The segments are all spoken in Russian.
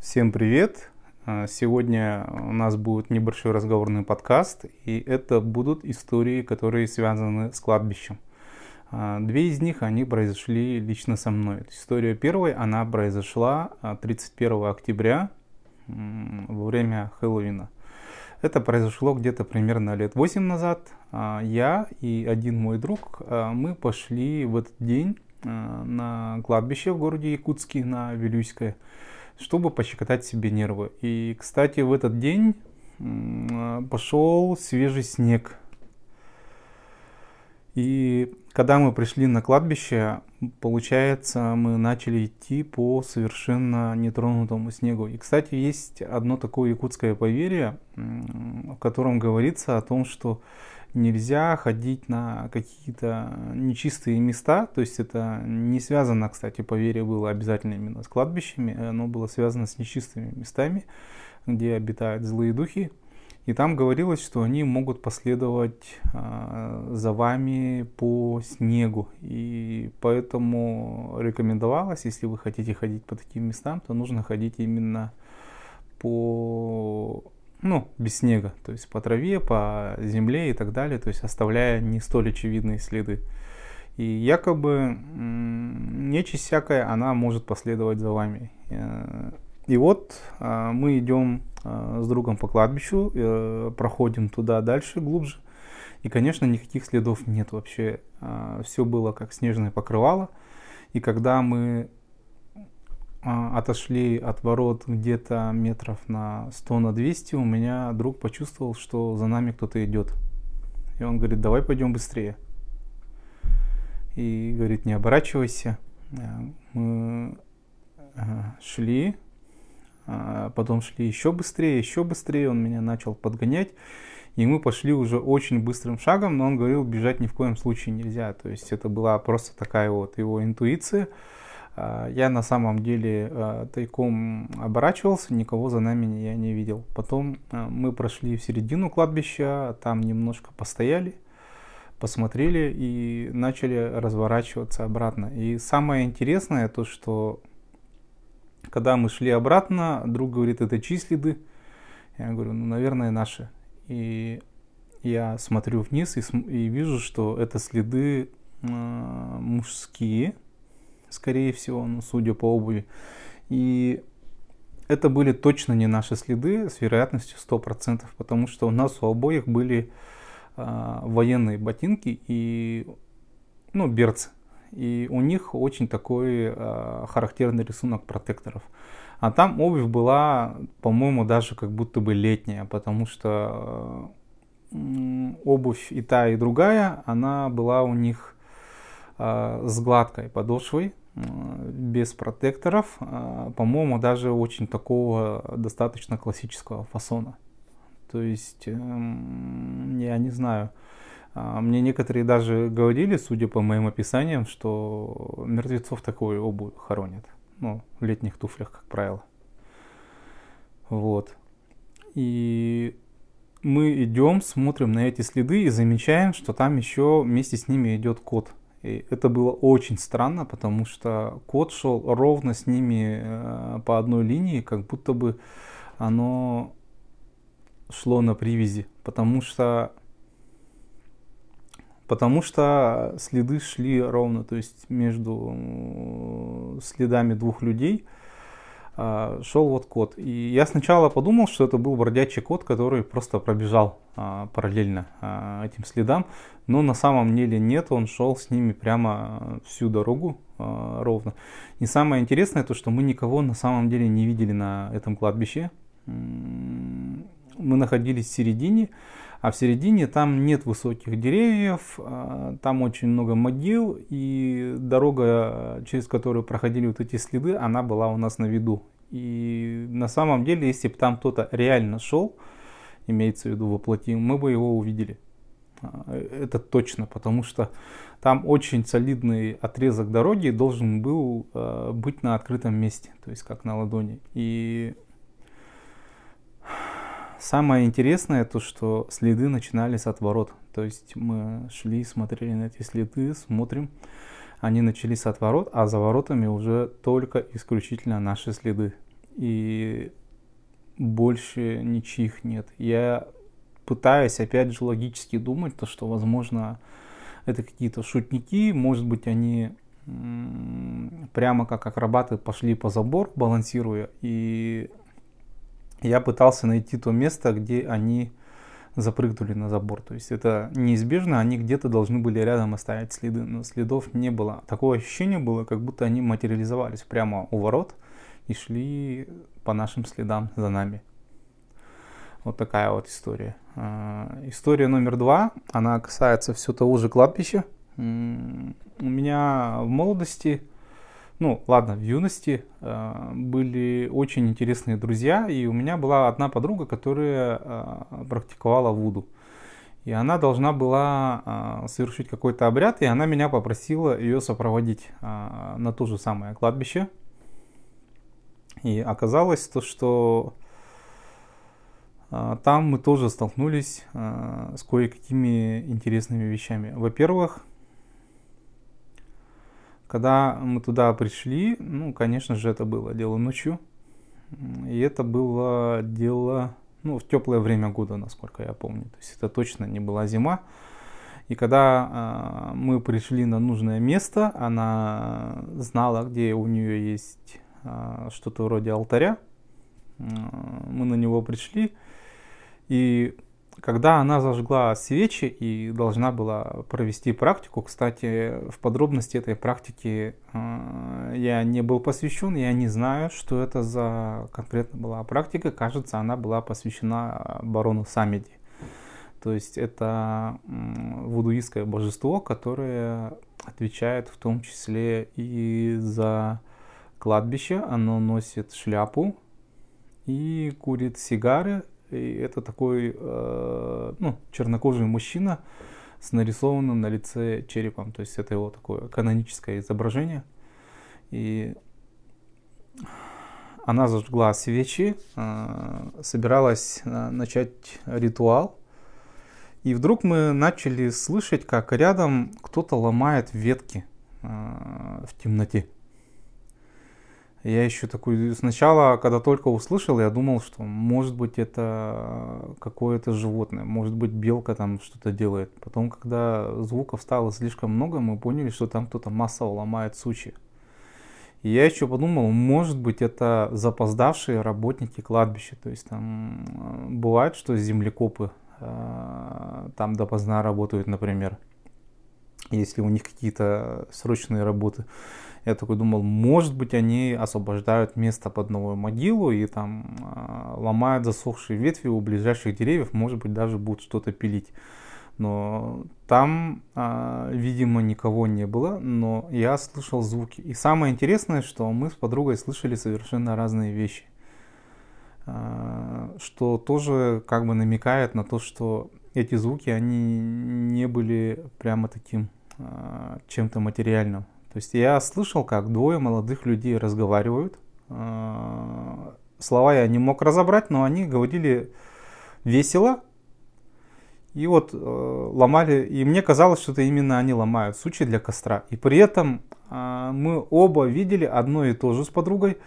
Всем привет! А, сегодня у нас будет небольшой разговорный подкаст, и это будут истории, которые связаны с кладбищем. А, две из них, они произошли лично со мной. История первой, она произошла 31 а, октября во время Хэллоуина. Это произошло где-то примерно лет 8 назад. Я и один мой друг, мы пошли в этот день на кладбище в городе Якутске на Вилюйское чтобы пощекотать себе нервы. И, кстати, в этот день а, пошел свежий снег. И когда мы пришли на кладбище, получается, мы начали идти по совершенно нетронутому снегу. И, кстати, есть одно такое якутское поверье, в котором говорится о том, что нельзя ходить на какие-то нечистые места, то есть это не связано, кстати, по вере было обязательно именно с кладбищами, оно было связано с нечистыми местами, где обитают злые духи, и там говорилось, что они могут последовать э, за вами по снегу. И поэтому рекомендовалось, если вы хотите ходить по таким местам, то нужно ходить именно по ну, без снега, то есть по траве, по земле и так далее, то есть оставляя не столь очевидные следы. И якобы нечисть всякая, она может последовать за вами. Э, и вот э, мы идем э, с другом по кладбищу, проходим туда дальше, глубже. И, конечно, никаких следов нет вообще. Все было как снежное покрывало. И когда мы а, отошли от ворот где-то метров на 100 на 200, у меня друг почувствовал, что за нами кто-то идет. И он говорит, давай пойдем быстрее. И говорит, не оборачивайся. Э, мы э, шли, а, потом шли еще быстрее, еще быстрее, он меня начал подгонять. И мы пошли уже очень быстрым шагом, но он говорил, бежать ни в коем случае нельзя. То есть это была просто такая вот его интуиция. А, я на самом деле а, тайком оборачивался, никого за нами я не видел. Потом а, мы прошли в середину кладбища, там немножко постояли, посмотрели и начали разворачиваться обратно. И самое интересное то, что когда мы шли обратно, друг говорит, это чьи следы? Я говорю, ну, наверное, наши. И я смотрю вниз и, и вижу, что это следы э, мужские, скорее всего, ну, судя по обуви. И это были точно не наши следы с вероятностью 100%, потому что у нас у обоих были э, военные ботинки и, ну, берцы. И у них очень такой э, характерный рисунок протекторов. А там обувь была, по-моему, даже как будто бы летняя, потому что э, обувь и та, и другая, она была у них э, с гладкой подошвой, Э, без протекторов, э, по-моему, даже очень такого достаточно классического фасона. То есть, эм, я не знаю, э, мне некоторые даже говорили, судя по моим описаниям, что мертвецов такую обувь хоронят. Ну, в летних туфлях, как правило. Вот. И мы идем, смотрим на эти следы и замечаем, что там еще вместе с ними идет кот – и это было очень странно, потому что код шел ровно с ними э, по одной линии, как будто бы оно шло на привязи, потому что потому что следы шли ровно, то есть между следами двух людей – а, шел вот код И я сначала подумал, что это был бродячий код который просто пробежал а, параллельно а, этим следам, но на самом деле нет, он шел с ними прямо всю дорогу а, ровно. И самое интересное то, что мы никого на самом деле не видели на этом кладбище. Мы находились в середине, а в середине там нет высоких деревьев, а, там очень много могил, и дорога, через которую проходили вот эти следы, она была у нас на виду. И на самом деле, если бы там кто-то реально шел, имеется в виду воплотим, мы бы его увидели. А, это точно, потому что там очень солидный отрезок дороги должен был э, быть на открытом месте, то есть как на ладони. И самое интересное то, что следы начинались от ворот. То есть мы шли, смотрели на эти следы, смотрим они начались от ворот, а за воротами уже только исключительно наши следы. И больше ничьих нет. Я пытаюсь, опять же, логически думать, то, что, возможно, это какие-то шутники, может быть, они прямо как акробаты пошли по забор, балансируя, и я пытался найти то место, где они запрыгнули на забор. То есть это неизбежно, они где-то должны были рядом оставить следы, но следов не было. Такое ощущение было, как будто они материализовались прямо у ворот и шли по нашим следам за нами. Вот такая вот история. А, история номер два, она касается все того же кладбища. У меня в молодости ну ладно, в юности э, были очень интересные друзья, и у меня была одна подруга, которая э, практиковала вуду. И она должна была э, совершить какой-то обряд, и она меня попросила ее сопроводить э, на то же самое кладбище. И оказалось то, что э, там мы тоже столкнулись э, с кое-какими интересными вещами. Во-первых, когда мы туда пришли, ну, конечно же, это было дело ночью. И это было дело, ну, в теплое время года, насколько я помню. То есть это точно не была зима. И когда э, мы пришли на нужное место, она знала, где у нее есть э, что-то вроде алтаря. Э, мы на него пришли. И когда она зажгла свечи и должна была провести практику, кстати, в подробности этой практики э, я не был посвящен, я не знаю, что это за конкретно была практика, кажется, она была посвящена барону Самеди. То есть это вудуистское божество, которое отвечает в том числе и за кладбище, оно носит шляпу и курит сигары, и это такой э, ну, чернокожий мужчина с нарисованным на лице черепом. То есть это его такое каноническое изображение. И она зажгла свечи, э, собиралась э, начать ритуал. И вдруг мы начали слышать, как рядом кто-то ломает ветки э, в темноте. Я еще такой сначала, когда только услышал, я думал, что может быть это какое-то животное, может быть белка там что-то делает. Потом, когда звуков стало слишком много, мы поняли, что там кто-то массово ломает сучи. И я еще подумал, может быть это запоздавшие работники кладбища. То есть там э, бывает, что землекопы э, там допоздна работают, например, если у них какие-то срочные работы. Я такой думал, может быть, они освобождают место под новую могилу и там э, ломают засохшие ветви у ближайших деревьев, может быть, даже будут что-то пилить. Но там, э, видимо, никого не было, но я слышал звуки. И самое интересное, что мы с подругой слышали совершенно разные вещи а, что тоже как бы намекает на то, что эти звуки, они не были прямо таким чем-то материальным. То есть я слышал, как двое молодых людей разговаривают. Э, слова я не мог разобрать, но они говорили весело. И вот э, ломали, и мне казалось, что это именно они ломают сучи для костра. И при этом э, мы оба видели одно и то же с подругой.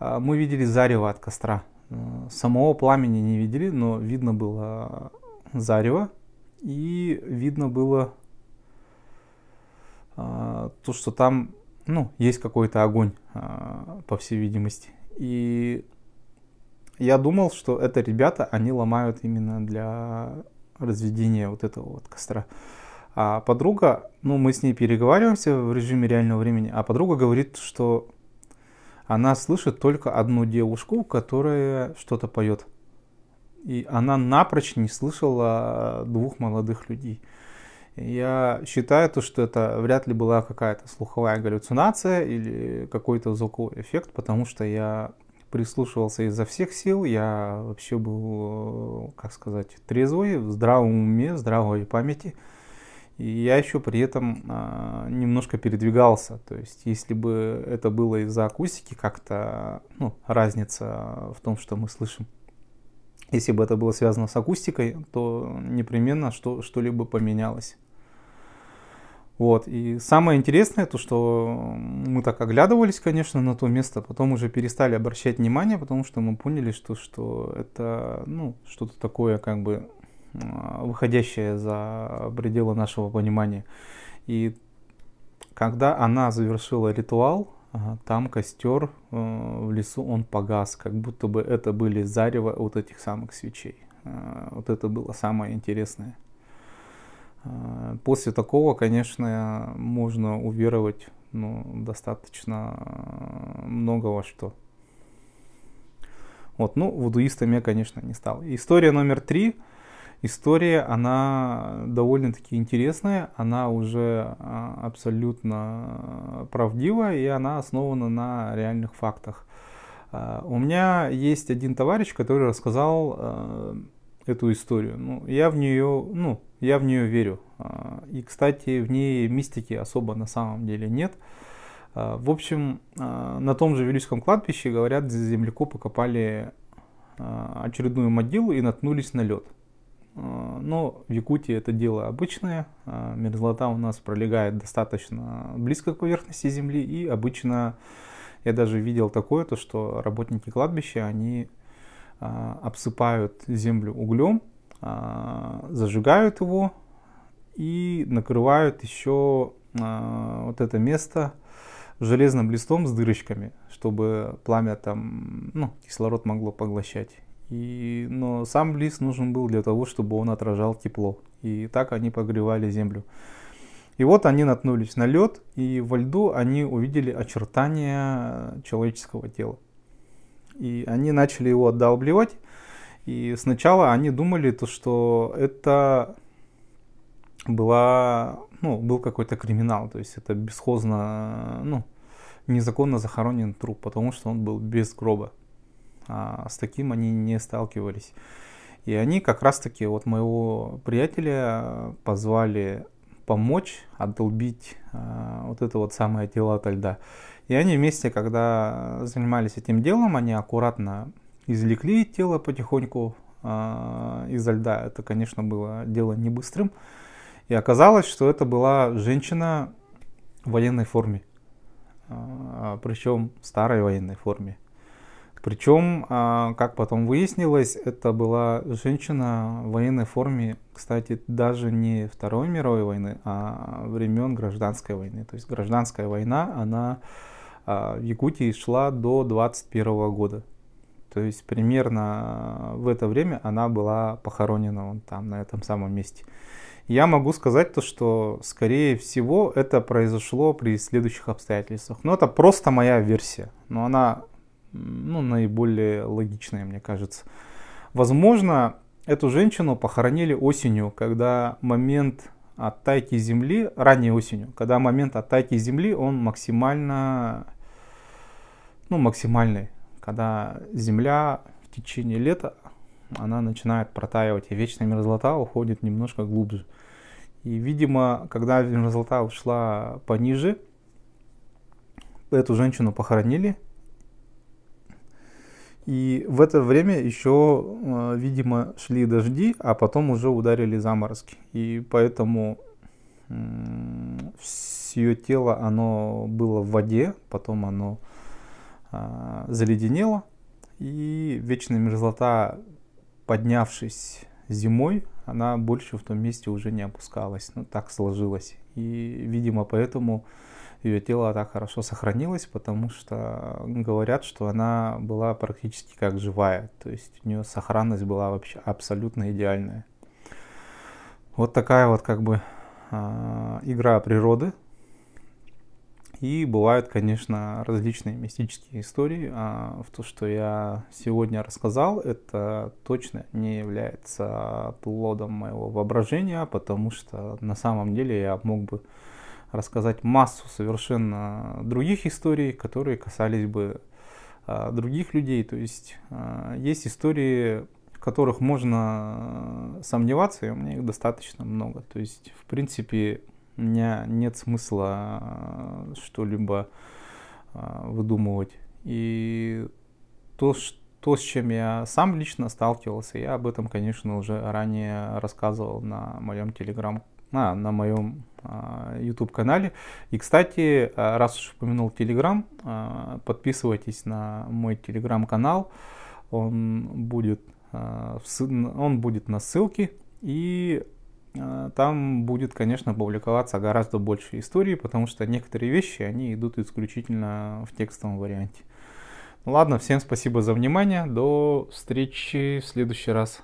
Мы видели зарево от костра. Самого пламени не видели, но видно было зарево. И видно было а, то, что там, ну, есть какой-то огонь, а, по всей видимости. И я думал, что это ребята, они ломают именно для разведения вот этого вот костра. А подруга, ну, мы с ней переговариваемся в режиме реального времени, а подруга говорит, что она слышит только одну девушку, которая что-то поет. И она напрочь не слышала а, двух молодых людей. Я считаю, то, что это вряд ли была какая-то слуховая галлюцинация или какой-то звуковой эффект, потому что я прислушивался изо всех сил, я вообще был, как сказать, трезвый, в здравом уме, в здравой памяти. И я еще при этом э, немножко передвигался. То есть, если бы это было из-за акустики, как-то ну, разница в том, что мы слышим. Если бы это было связано с акустикой, то непременно что, что-либо поменялось. Вот. И самое интересное, то что мы так оглядывались, конечно, на то место, потом уже перестали обращать внимание, потому что мы поняли, что, что это ну, что-то такое, как бы а, выходящее за пределы нашего понимания. И когда она завершила ритуал, а, там костер э, в лесу, он погас, как будто бы это были зарево вот этих самых свечей. А, вот это было самое интересное. Э, после такого, конечно, можно уверовать ну, достаточно э, многого что. Вот, ну, вудуистом я, конечно, не стал. История номер три. История, она довольно-таки интересная, она уже э, абсолютно правдива, и она основана на реальных фактах. У меня есть один товарищ, который рассказал эту историю. Ну, я в нее, ну, я в нее верю. А, и, кстати, в ней мистики особо на самом деле нет. А, в общем, а, на том же Вилюйском кладбище, говорят, землекопы копали очередную могилу и наткнулись на лед. Но в Якутии это дело обычное. Мерзлота у нас пролегает достаточно близко к поверхности земли. И обычно я даже видел такое, то что работники кладбища, они а, обсыпают землю углем, а, зажигают его и накрывают еще а, вот это место железным листом с дырочками, чтобы пламя там, ну, кислород могло поглощать. И, но сам лист нужен был для того, чтобы он отражал тепло. И так они погревали землю. И вот они наткнулись на лед, и во льду они увидели очертания человеческого тела. И они начали его отдалбливать. И сначала они думали, то, что это была, ну, был какой-то криминал. То есть это бесхозно, ну, незаконно захоронен труп, потому что он был без гроба. А с таким они не сталкивались. И они как раз-таки вот моего приятеля позвали помочь отдолбить э, вот это вот самое тело от льда. И они вместе, когда занимались этим делом, они аккуратно извлекли тело потихоньку э, из льда. Это, конечно, было дело не быстрым. И оказалось, что это была женщина в военной форме. Э, причем в старой военной форме. Причем, а, как потом выяснилось, это была женщина в военной форме, кстати, даже не Второй мировой войны, а времен гражданской войны. То есть гражданская война, она а, в Якутии шла до 21 года. То есть примерно а, в это время она была похоронена вон там, на этом самом месте. Я могу сказать то, что, скорее всего, это произошло при следующих обстоятельствах. Но это просто моя версия. Но она ну, наиболее логичное, мне кажется. Возможно, эту женщину похоронили осенью, когда момент оттайки земли, ранней осенью, когда момент оттайки земли, он максимально, ну, максимальный, когда земля в течение лета, она начинает протаивать, и вечная мерзлота уходит немножко глубже. И, видимо, когда мерзлота ушла пониже, эту женщину похоронили, и в это время еще, э, видимо, шли дожди, а потом уже ударили заморозки. И поэтому все тело, оно было в воде, потом оно а, заледенело. И вечная мерзлота, поднявшись зимой, она больше в том месте уже не опускалась. Ну, так сложилось. И, видимо, поэтому ее тело так хорошо сохранилось, потому что говорят, что она была практически как живая. То есть у нее сохранность была вообще абсолютно идеальная. Вот такая вот как бы а, игра природы. И бывают, конечно, различные мистические истории. А в то, что я сегодня рассказал, это точно не является плодом моего воображения, потому что на самом деле я мог бы рассказать массу совершенно других историй, которые касались бы а, других людей. То есть а, есть истории, в которых можно а, сомневаться, и у меня их достаточно много. То есть, в принципе, у меня нет смысла что-либо выдумывать. И то, то, с чем я сам лично сталкивался, я об этом, конечно, уже ранее рассказывал на моем телеграм на, на моем YouTube-канале. А, и, кстати, а, раз уж упомянул Telegram, а, подписывайтесь на мой Telegram-канал. Он будет, он будет на ссылке, и там будет, конечно, публиковаться гораздо больше истории, потому что некоторые вещи, они идут исключительно в текстовом варианте. Ладно, всем спасибо за внимание. До встречи в следующий раз.